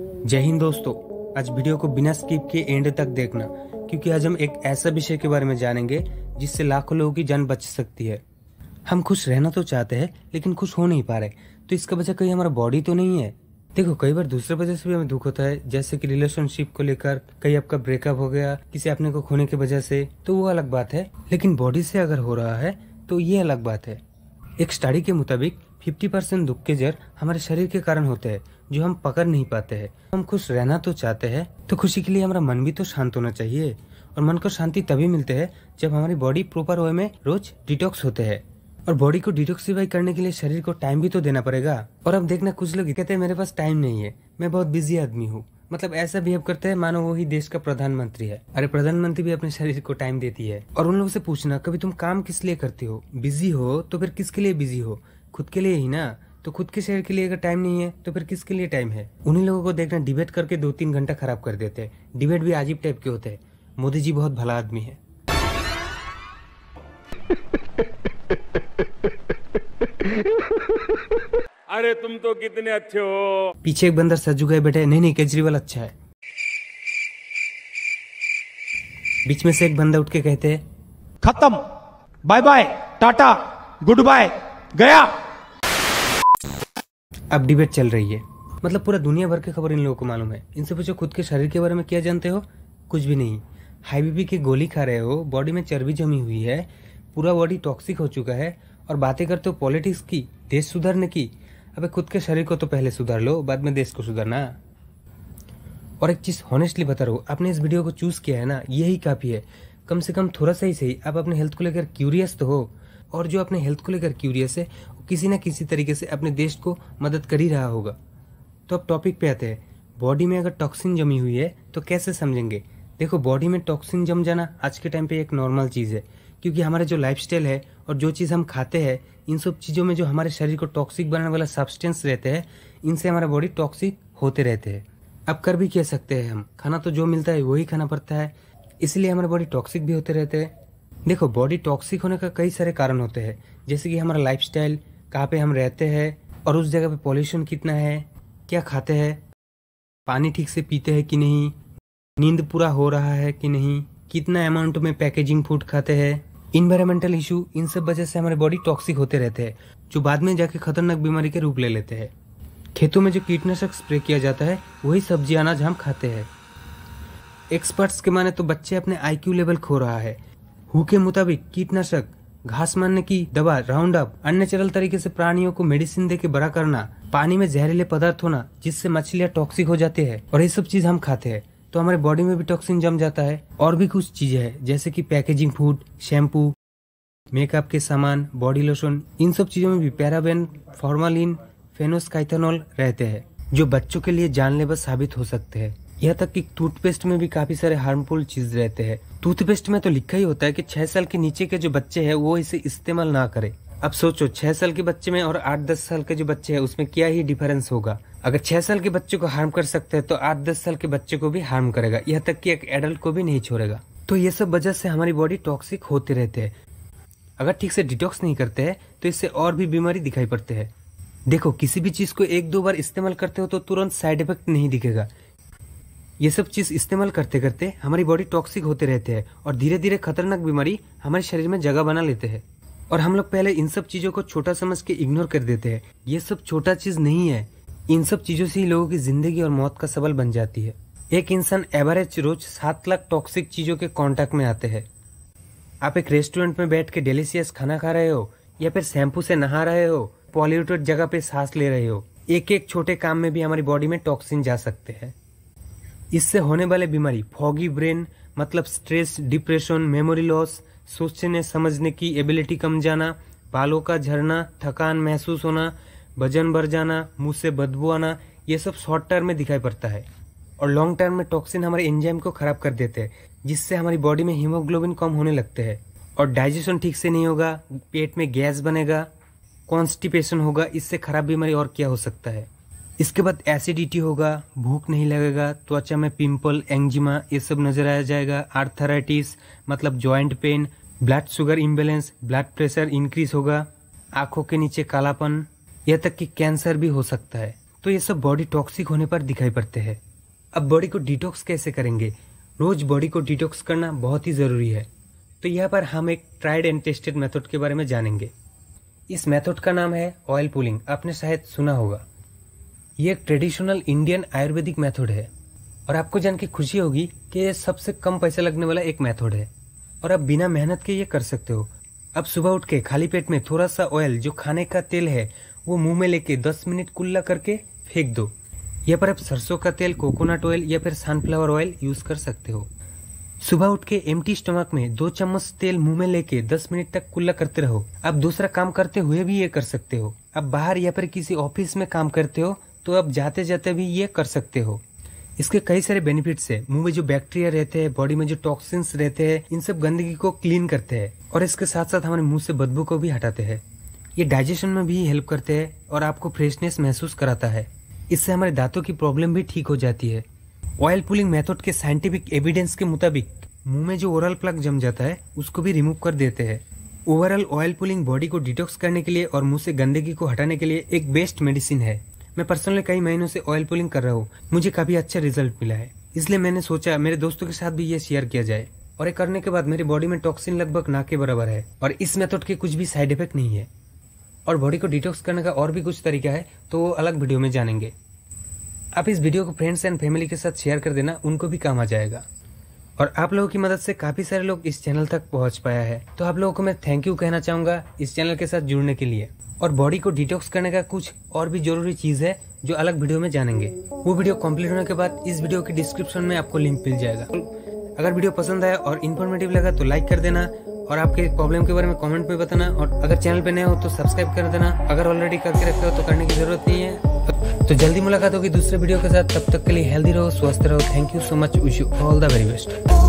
जय हिंद दोस्तों आज वीडियो को बिना स्किप के एंड तक देखना क्योंकि आज हम एक ऐसा विषय के बारे में जानेंगे जिससे लाखों लोगों की जान बच सकती है हम खुश रहना तो चाहते हैं लेकिन खुश हो नहीं पा रहे तो इसका वजह कहीं हमारा बॉडी तो नहीं है देखो कई बार दूसरे वजह से भी हमें दुख होता है जैसे कि रिलेशनशिप को लेकर कहीं आपका ब्रेकअप हो गया किसी अपने को खोने की वजह से तो वो अलग बात है लेकिन बॉडी से अगर हो रहा है तो ये अलग बात है एक स्टडी के मुताबिक 50 परसेंट दुख के जर हमारे शरीर के कारण होते हैं जो हम पकड़ नहीं पाते हैं हम खुश रहना तो चाहते हैं तो खुशी के लिए हमारा मन भी तो शांत होना चाहिए और मन को शांति तभी मिलते हैं जब हमारी बॉडी प्रॉपर वे में रोज डिटॉक्स होते हैं और बॉडी को डिटॉक्सीफाई करने के लिए शरीर को टाइम भी तो देना पड़ेगा और अब देखना कुछ लोग कहते हैं मेरे पास टाइम नहीं है मैं बहुत बिजी आदमी हूँ मतलब ऐसा बिहेव करते हैं मानो वो ही देश का प्रधानमंत्री है अरे प्रधानमंत्री भी अपने शरीर को टाइम देती है और उन लोगों से पूछना कभी तुम काम किस लिए करते हो बिजी हो तो फिर किसके लिए बिजी हो खुद के लिए ही ना तो खुद के शहर के लिए अगर टाइम नहीं है तो फिर किसके लिए टाइम है उन्हीं लोगों को देखना डिबेट करके दो तीन घंटा खराब कर देते हैं डिबेट भी अजीब टाइप के होते हैं मोदी जी बहुत भला आदमी है अरे तुम तो कितने अच्छे हो पीछे एक बंदर सजु गए बैठे नहीं नहीं केजरीवाल अच्छा है बीच में से एक बंदा उठ के कहते खत्म bye bye tata goodbye गया अब डिबेट चल रही है मतलब पूरा दुनिया भर की खबर इन लोगों को मालूम है इनसे पूछो खुद के शरीर के बारे में क्या जानते हो कुछ भी नहीं हाई बीपी की गोली खा रहे हो बॉडी में चर्बी जमी हुई है पूरा बॉडी टॉक्सिक हो चुका है और बातें करते हो पॉलिटिक्स की देश सुधारने की अबे खुद के शरीर को तो पहले सुधार लो बाद में देश को सुधारना और एक चीज़ हॉनेस्टली बता रहा हूँ आपने इस वीडियो को चूज़ किया है ना यही काफ़ी है कम से कम थोड़ा सा ही सही आप अपने हेल्थ को लेकर क्यूरियस तो हो और जो अपने हेल्थ को लेकर क्यूरियस है वो किसी न किसी तरीके से अपने देश को मदद कर ही रहा होगा तो अब टॉपिक पे आते हैं बॉडी में अगर टॉक्सिन जमी हुई है तो कैसे समझेंगे देखो बॉडी में टॉक्सिन जम जाना आज के टाइम पे एक नॉर्मल चीज़ है क्योंकि हमारा जो लाइफस्टाइल है और जो चीज़ हम खाते हैं इन सब चीज़ों में जो हमारे शरीर को टॉक्सिक बनाने वाला सब्सटेंस रहते हैं इनसे हमारा बॉडी टॉक्सिक होते रहते हैं अब कर भी कह सकते हैं हम खाना तो जो मिलता है वही खाना पड़ता है इसलिए हमारे बॉडी टॉक्सिक भी होते रहते हैं देखो बॉडी टॉक्सिक होने का कई सारे कारण होते हैं जैसे कि हमारा लाइफ स्टाइल कहाँ पे हम रहते हैं और उस जगह पे पॉल्यूशन कितना है क्या खाते हैं पानी ठीक से पीते हैं कि नहीं नींद पूरा हो रहा है कि नहीं कितना अमाउंट में पैकेजिंग फूड खाते हैं इन्वायरमेंटल इशू इन सब वजह से हमारे बॉडी टॉक्सिक होते रहते हैं जो बाद में जाके खतरनाक बीमारी के रूप ले लेते हैं खेतों में जो कीटनाशक स्प्रे किया जाता है वही सब्जी अनाज हम खाते हैं एक्सपर्ट्स के माने तो बच्चे अपने आईक्यू लेवल खो रहा है हु के मुताबिक कीटनाशक घास मारने की दवा राउंड अप चरल तरीके से प्राणियों को मेडिसिन दे के बड़ा करना पानी में जहरीले पदार्थ होना जिससे मछलियाँ टॉक्सिक हो जाती है और ये सब चीज हम खाते हैं तो हमारे बॉडी में भी टॉक्सिन जम जाता है और भी कुछ चीजें हैं जैसे कि पैकेजिंग फूड शैम्पू मेकअप के सामान बॉडी लोशन इन सब चीजों में भी पैराबेन फॉर्मालिन फेनोस्काइथेनॉल रहते हैं जो बच्चों के लिए जानलेवा साबित हो सकते हैं यहाँ तक कि टूथपेस्ट में भी काफी सारे हार्मफुल चीज रहते हैं टूथपेस्ट में तो लिखा ही होता है कि छह साल के नीचे के जो बच्चे हैं वो इसे इस्तेमाल ना करें अब सोचो छह साल के बच्चे में और आठ दस साल के जो बच्चे हैं उसमें क्या ही डिफरेंस होगा अगर छह साल के बच्चे को हार्म कर सकते हैं तो आठ दस साल के बच्चे को भी हार्म करेगा यह तक कि एक एडल्ट को भी नहीं छोड़ेगा तो ये सब वजह से हमारी बॉडी टॉक्सिक होते रहते है अगर ठीक से डिटॉक्स नहीं करते हैं तो इससे और भी बीमारी दिखाई पड़ते है देखो किसी भी चीज़ को एक दो बार इस्तेमाल करते हो तो तुरंत साइड इफेक्ट नहीं दिखेगा ये सब चीज़ इस्तेमाल करते करते हमारी बॉडी टॉक्सिक होते रहते हैं और धीरे धीरे खतरनाक बीमारी हमारे शरीर में जगह बना लेते हैं और हम लोग पहले इन सब चीज़ों को छोटा समझ के इग्नोर कर देते हैं ये सब छोटा चीज़ नहीं है इन सब चीज़ों से ही लोगों की ज़िंदगी और मौत का सबल बन जाती है एक इंसान एवरेज रोज सात लाख टॉक्सिक चीज़ों के कॉन्टेक्ट में आते हैं आप एक रेस्टोरेंट में बैठ के डेलीसियस खाना खा रहे हो या फिर शैम्पू से नहा रहे हो पॉल्यूटेड जगह पे सांस ले रहे हो एक एक छोटे काम में भी हमारी बॉडी में टॉक्सिन जा सकते हैं इससे होने वाले बीमारी फॉगी ब्रेन मतलब स्ट्रेस डिप्रेशन मेमोरी लॉस सोचने समझने की एबिलिटी कम जाना बालों का झरना थकान महसूस होना वजन बढ़ जाना मुंह से बदबू आना ये सब शॉर्ट टर्म में दिखाई पड़ता है और लॉन्ग टर्म में टॉक्सिन हमारे एंजाइम को खराब कर देते हैं जिससे हमारी बॉडी में हीमोग्लोबिन कम होने लगते हैं और डाइजेशन ठीक से नहीं होगा पेट में गैस बनेगा कॉन्स्टिपेशन होगा इससे खराब बीमारी और क्या हो सकता है इसके बाद एसिडिटी होगा भूख नहीं लगेगा त्वचा में पिंपल एंजिमा ये सब नजर आ जाएगा आर्थराइटिस मतलब joint pain blood sugar imbalance blood pressure increase होगा आंखों के नीचे कालापन यह तक कि कैंसर भी हो सकता है तो ये सब बॉडी टॉक्सिक होने पर दिखाई पड़ते हैं अब बॉडी को डिटॉक्स कैसे करेंगे रोज बॉडी को डिटॉक्स करना बहुत ही ज़रूरी है तो यहाँ पर हम एक ट्राइड एंड टेस्टेड मेथड के बारे में जानेंगे इस मेथड का नाम है ऑयल पुलिंग आपने शायद सुना होगा ये एक ट्रेडिशनल इंडियन आयुर्वेदिक मेथड है और आपको जान के खुशी होगी कि ये सबसे कम पैसा लगने वाला एक मेथड है और आप बिना मेहनत के ये कर सकते हो आप सुबह उठ के खाली पेट में थोड़ा सा ऑयल जो खाने का तेल है वो मुंह में लेके 10 मिनट कुल्ला करके फेंक दो या पर आप सरसों का तेल कोकोनट ऑयल या फिर सनफ्लावर ऑयल यूज कर सकते हो सुबह उठ के टी स्टमक में दो चम्मच तेल मुंह में लेके 10 मिनट तक कुल्ला करते रहो आप दूसरा काम करते हुए भी ये कर सकते हो आप बाहर या फिर किसी ऑफिस में काम करते हो तो आप जाते जाते भी ये कर सकते हो इसके कई सारे बेनिफिट्स है मुंह में जो बैक्टीरिया रहते हैं बॉडी में जो टॉक्सिन्स रहते हैं इन सब गंदगी को क्लीन करते हैं और इसके साथ साथ हमारे मुंह से बदबू को भी हटाते हैं ये डाइजेशन में भी हेल्प करते हैं और आपको फ्रेशनेस महसूस कराता है इससे हमारे दांतों की प्रॉब्लम भी ठीक हो जाती है ऑयल पुलिंग मेथड के साइंटिफिक एविडेंस के मुताबिक मुंह में जो ओरल प्लग जम जाता है उसको भी रिमूव कर देते हैं ओवरऑल ऑयल पुलिंग बॉडी को डिटॉक्स करने के लिए और मुंह से गंदगी को हटाने के लिए एक बेस्ट मेडिसिन है मैं पर्सनली कई महीनों से ऑयल पुलिंग कर रहा हूँ मुझे काफी अच्छा रिजल्ट मिला है इसलिए मैंने सोचा मेरे दोस्तों के साथ भी ये शेयर किया जाए और ये करने के बाद मेरी बॉडी में टॉक्सिन लगभग ना के बराबर है और इस मेथड के कुछ भी साइड इफेक्ट नहीं है और बॉडी को डिटॉक्स करने का और भी कुछ तरीका है तो वो अलग वीडियो में जानेंगे आप इस वीडियो को फ्रेंड्स एंड फैमिली के साथ शेयर कर देना उनको भी काम आ जाएगा और आप लोगों की मदद से काफी सारे लोग इस चैनल तक पहुंच पाया है तो आप लोगों को मैं थैंक यू कहना चाहूंगा इस चैनल के साथ जुड़ने के लिए और बॉडी को डिटॉक्स करने का कुछ और भी जरूरी चीज है जो अलग वीडियो में जानेंगे वो वीडियो कम्प्लीट होने के बाद इस वीडियो के डिस्क्रिप्शन में आपको लिंक मिल जाएगा अगर वीडियो पसंद आया और इन्फॉर्मेटिव लगा तो लाइक कर देना और आपके प्रॉब्लम के बारे में कमेंट में बताना और अगर चैनल पे नए हो तो सब्सक्राइब कर देना अगर ऑलरेडी करके रखे हो तो करने की जरूरत नहीं है तो जल्दी मुलाकात होगी दूसरे वीडियो के साथ तब तक के लिए हेल्दी रहो स्वस्थ रहो thank you so much wish you all the very best